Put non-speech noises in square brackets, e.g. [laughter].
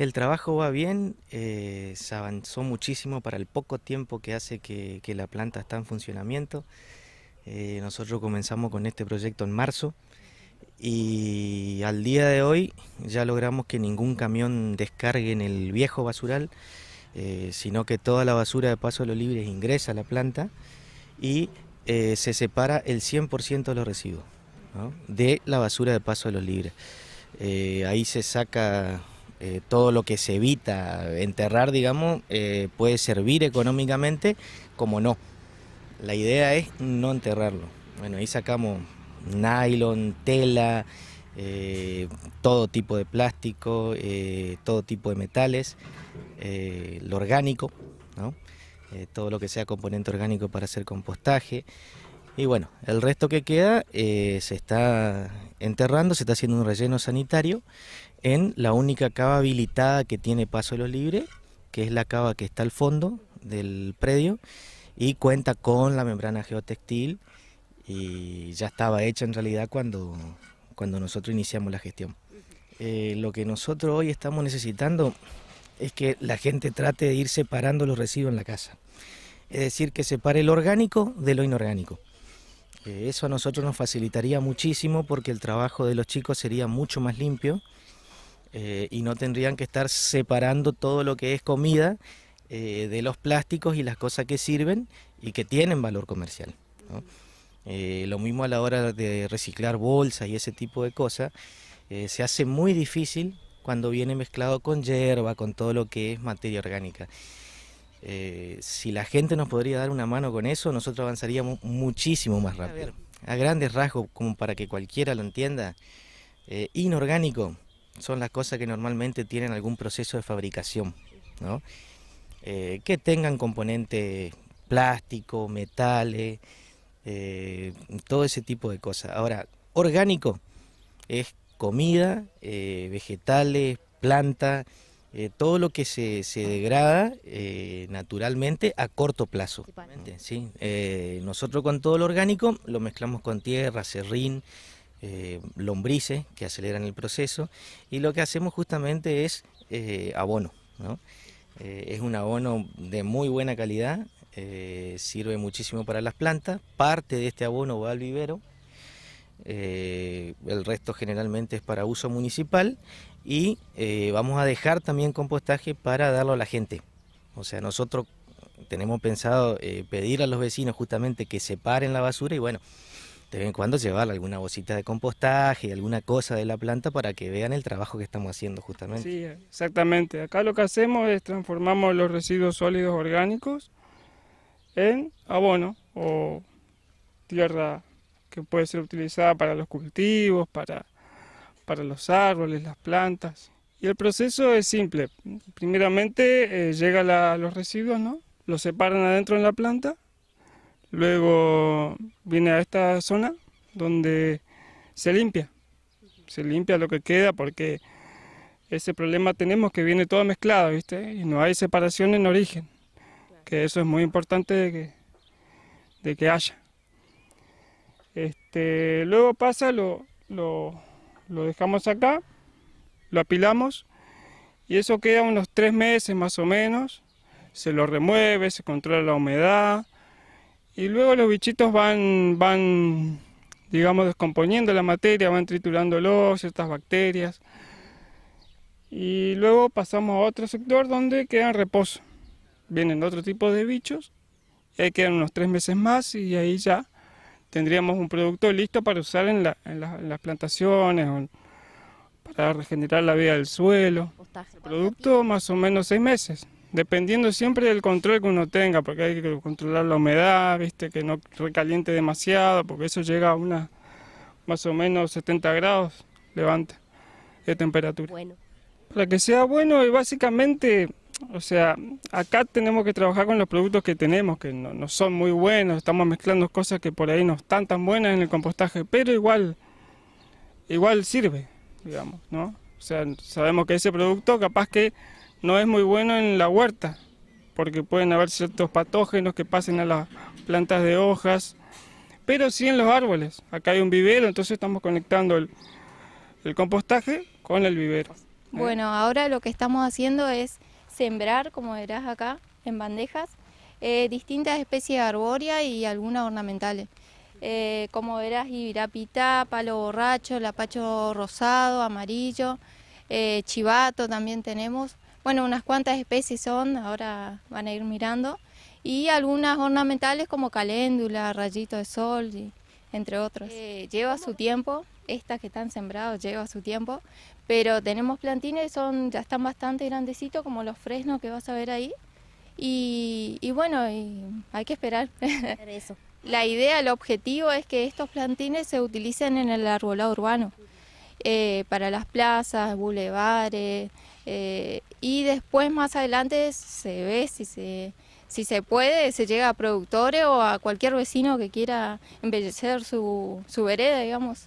El trabajo va bien, eh, se avanzó muchísimo para el poco tiempo que hace que, la planta está en funcionamiento. Eh, nosotros comenzamos con este proyecto en marzo y al día de hoy ya logramos que ningún camión descargue en el viejo basural, eh, sino que toda la basura de Paso de los Libres ingresa a la planta y se separa el 100% de los residuos de la basura de Paso de los Libres. ahí se saca eh, todo lo que se evita enterrar, digamos, eh, puede servir económicamente como no. La idea es no enterrarlo. Bueno, ahí sacamos nylon, tela, eh, todo tipo de plástico, todo tipo de metales, lo orgánico, ¿no? todo lo que sea componente orgánico para hacer compostaje. Y bueno, el resto que queda eh, se está enterrando, se está haciendo un relleno sanitario en la única cava habilitada que tiene Paso de los Libres, que es la cava que está al fondo del predio y cuenta con la membrana geotextil y ya estaba hecha en realidad cuando, cuando nosotros iniciamos la gestión. Eh, lo que nosotros hoy estamos necesitando es que la gente trate de ir separando los residuos en la casa. Es decir, que separe el orgánico de lo inorgánico. Eso a nosotros nos facilitaría muchísimo porque el trabajo de los chicos sería mucho más limpio eh, y no tendrían que estar separando todo lo que es comida eh, de los plásticos y las cosas que sirven y que tienen valor comercial. Eh, lo mismo a la hora de reciclar bolsas y ese tipo de cosas, se hace muy difícil cuando viene mezclado con hierba, con todo lo que es materia orgánica. Eh, si la gente nos podría dar una mano con eso, nosotros avanzaríamos muchísimo más rápido. A, grandes rasgos, como para que cualquiera lo entienda, eh, inorgánico son las cosas que normalmente tienen algún proceso de fabricación, ¿no? Eh, que tengan componentes plástico, metales, todo ese tipo de cosas. Ahora, orgánico es comida, vegetales, planta. Eh, todo lo que se, se degrada eh, naturalmente a corto plazo. ¿sí? Eh, nosotros con todo lo orgánico lo mezclamos con tierra, serrín, lombrices que aceleran el proceso y lo que hacemos justamente es abono. es un abono de muy buena calidad, sirve muchísimo para las plantas, parte de este abono va al vivero eh, el resto generalmente es para uso municipal y eh, vamos a dejar también compostaje para darlo a la gente. O sea, nosotros tenemos pensado eh, pedir a los vecinos justamente que separen la basura y bueno, de vez en cuando llevar alguna bocita de compostaje, alguna cosa de la planta para que vean el trabajo que estamos haciendo justamente. Sí, exactamente. Acá lo que hacemos es transformamos los residuos sólidos orgánicos en abono o tierra que puede ser utilizada para los cultivos, para, los árboles, las plantas. Y el proceso es simple. Primeramente eh, llega llegan los residuos, ¿no? Los separan adentro en la planta. Luego viene a esta zona donde se limpia. Se limpia lo que queda porque ese problema tenemos que viene todo mezclado, ¿viste? Y no hay separación en origen. Que eso es muy importante de que, de que haya. Este, luego pasa, lo, lo, dejamos acá, lo apilamos y eso queda unos tres meses más o menos. Se lo remueve, se controla la humedad y luego los bichitos van, van digamos, descomponiendo la materia, van triturándolo, ciertas bacterias. Y luego pasamos a otro sector donde quedan reposo. Vienen otro tipo de bichos, y ahí quedan unos tres meses más y ahí ya tendríamos un producto listo para usar en, las plantaciones para regenerar la vida del suelo. producto más o menos seis meses, dependiendo siempre del control que uno tenga, porque hay que controlar la humedad, viste que no recaliente demasiado, porque eso llega a una más o menos 70 grados levante de temperatura. Para que sea bueno y básicamente o sea, acá tenemos que trabajar con los productos que tenemos, que no, son muy buenos, estamos mezclando cosas que por ahí no están tan buenas en el compostaje, pero igual, igual sirve, digamos, ¿no? O sea, sabemos que ese producto capaz que no es muy bueno en la huerta, porque pueden haber ciertos patógenos que pasen a las plantas de hojas, pero sí en los árboles. Acá hay un vivero, entonces estamos conectando el compostaje con el vivero. ¿eh? Bueno, ahora lo que estamos haciendo es sembrar, como verás acá, en bandejas, eh, distintas especies de arbórea y algunas ornamentales. Eh, como verás, ibirapita, palo borracho, lapacho rosado, amarillo, eh, chivato también tenemos. Bueno, unas cuantas especies son, ahora van a ir mirando. Y algunas ornamentales como caléndula, rayito de sol entre otros. Eh, lleva su tiempo, estas que están sembradas lleva su tiempo, pero tenemos plantines, son, ya están bastante grandecitos, como los fresnos que vas a ver ahí. Y, bueno, hay que esperar. [laughs] Eso. La idea, el objetivo es que estos plantines se utilicen en el arbolado urbano, eh, para las plazas, bulevares, eh, y después más adelante se ve si se, si se puede, se llega a productores o a cualquier vecino que quiera embellecer su, su vereda, digamos.